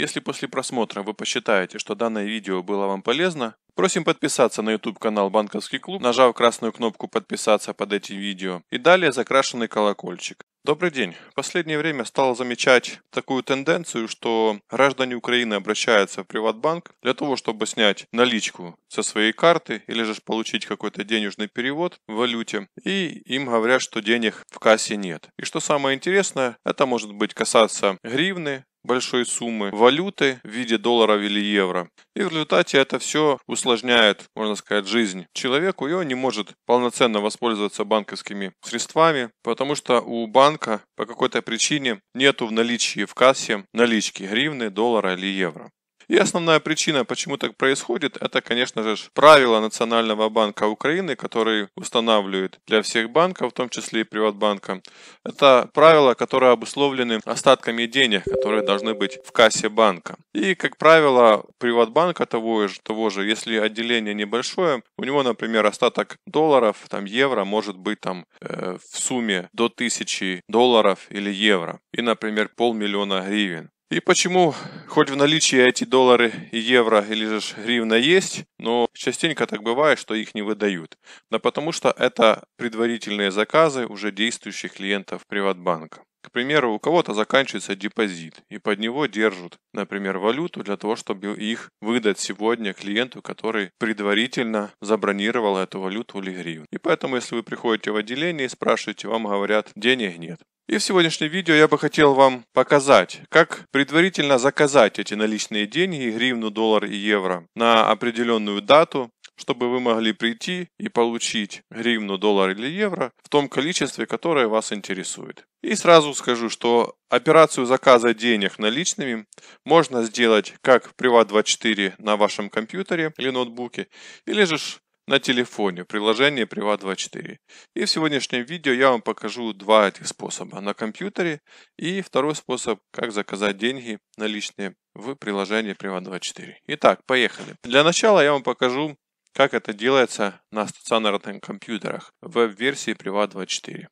Если после просмотра вы посчитаете, что данное видео было вам полезно, просим подписаться на YouTube канал Банковский клуб, нажав красную кнопку «Подписаться» под этим видео и далее закрашенный колокольчик. Добрый день. В последнее время стало замечать такую тенденцию, что граждане Украины обращаются в Приватбанк для того, чтобы снять наличку со своей карты или же получить какой-то денежный перевод в валюте, и им говорят, что денег в кассе нет. И что самое интересное, это может быть касаться гривны, большой суммы валюты в виде долларов или евро. И в результате это все усложняет, можно сказать, жизнь человеку, и он не может полноценно воспользоваться банковскими средствами, потому что у банка по какой-то причине нету в наличии в кассе налички гривны, доллара или евро. И основная причина, почему так происходит, это, конечно же, правила Национального банка Украины, которые устанавливают для всех банков, в том числе и Приватбанка. Это правила, которые обусловлены остатками денег, которые должны быть в кассе банка. И, как правило, Приватбанка того же, того же если отделение небольшое, у него, например, остаток долларов, там, евро может быть там э, в сумме до 1000 долларов или евро и, например, полмиллиона гривен. И почему хоть в наличии эти доллары и евро или же гривна есть, но частенько так бывает, что их не выдают. Да потому что это предварительные заказы уже действующих клиентов Приватбанка. К примеру, у кого-то заканчивается депозит, и под него держат, например, валюту для того, чтобы их выдать сегодня клиенту, который предварительно забронировал эту валюту или гривну. И поэтому, если вы приходите в отделение и спрашиваете, вам говорят, денег нет. И в сегодняшнем видео я бы хотел вам показать, как предварительно заказать эти наличные деньги, гривну, доллар и евро, на определенную дату, чтобы вы могли прийти и получить гривну, доллар или евро в том количестве, которое вас интересует. И сразу скажу, что операцию заказа денег наличными можно сделать как в Privat24 на вашем компьютере или ноутбуке, или же на телефоне, приложение Privat24. И в сегодняшнем видео я вам покажу два этих способа на компьютере и второй способ, как заказать деньги наличные в приложении Privat24. Итак, поехали. Для начала я вам покажу, как это делается на стационарных компьютерах в версии Privat24.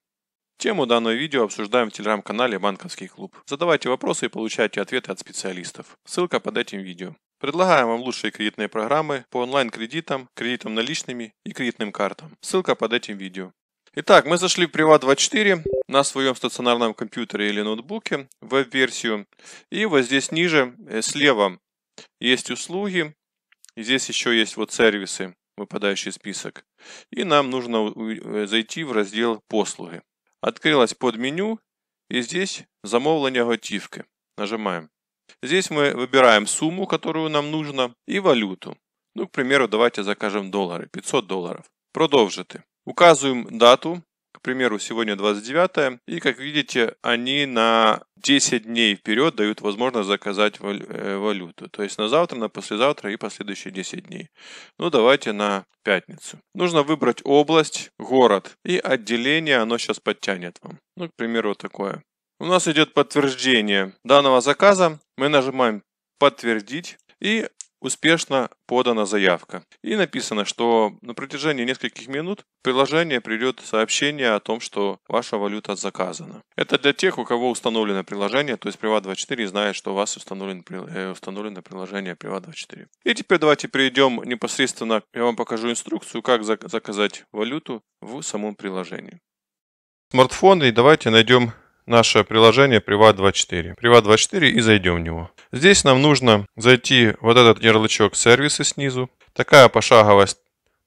Тему данного видео обсуждаем в телеграм-канале «Банковский клуб». Задавайте вопросы и получайте ответы от специалистов. Ссылка под этим видео. Предлагаем вам лучшие кредитные программы по онлайн-кредитам, кредитам наличными и кредитным картам. Ссылка под этим видео. Итак, мы зашли в Privat24 на своем стационарном компьютере или ноутбуке, веб-версию. И вот здесь ниже, э, слева, есть услуги. И здесь еще есть вот сервисы, выпадающий список. И нам нужно э, зайти в раздел «Послуги». Открылось под меню, и здесь замовлення готівки. Нажимаем. Здесь мы выбираем сумму, которую нам нужно, и валюту. Ну, к примеру, давайте закажем доллары, 500 долларов. Продолжите. Указываем дату, к примеру, сегодня 29, и как видите, они на 10 дней вперед дают возможность заказать э, валюту. То есть на завтра, на послезавтра и последующие 10 дней. Ну давайте на пятницу. Нужно выбрать область, город и отделение, оно сейчас подтянет вам. Ну, к примеру, вот такое. У нас идет подтверждение данного заказа. Мы нажимаем «Подтвердить» и успешно подана заявка. И написано, что на протяжении нескольких минут в приложение придет сообщение о том, что ваша валюта заказана. Это для тех, у кого установлено приложение, то есть Privat24 знает, что у вас установлен, э, установлено приложение Privat24. И теперь давайте перейдем непосредственно, я вам покажу инструкцию, как заказать валюту в самом приложении. Смартфоны, давайте найдем наше приложение Privat24. Privat24 и зайдем в него. Здесь нам нужно зайти вот этот ярлычок сервисы снизу, такая пошаговость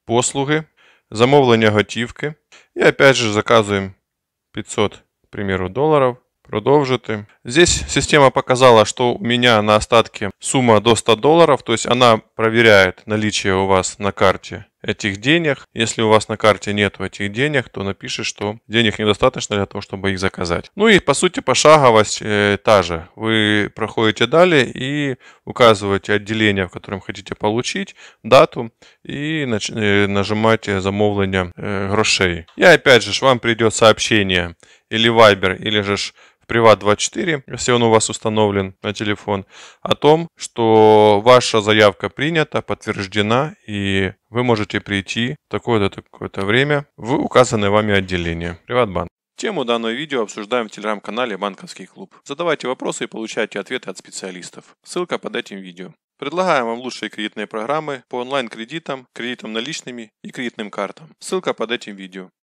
послуги, замовлення готівки. И опять же заказываем 500, к примеру, долларов. Продолжите. Здесь система показала, что у меня на остатке сумма до 100 долларов, то есть она проверяет наличие у вас на карте этих денег. Если у вас на карте нет этих денег, то напишите, что денег недостаточно для того, чтобы их заказать. Ну и по сути пошаговость э, та же. Вы проходите далее и указываете отделение, в котором хотите получить, дату и нач... э, нажимаете замовление э, грошей. И опять же вам придет сообщение или Вайбер или же Приват24, если он у вас установлен на телефон, о том, что ваша заявка принята, подтверждена, и вы можете прийти в такое-то такое-то время в указанное вами отделение Приватбанк. Тему данного видео обсуждаем в телеграм-канале «Банковский клуб». Задавайте вопросы и получайте ответы от специалистов. Ссылка под этим видео. Предлагаем вам лучшие кредитные программы по онлайн-кредитам, кредитам наличными и кредитным картам. Ссылка под этим видео.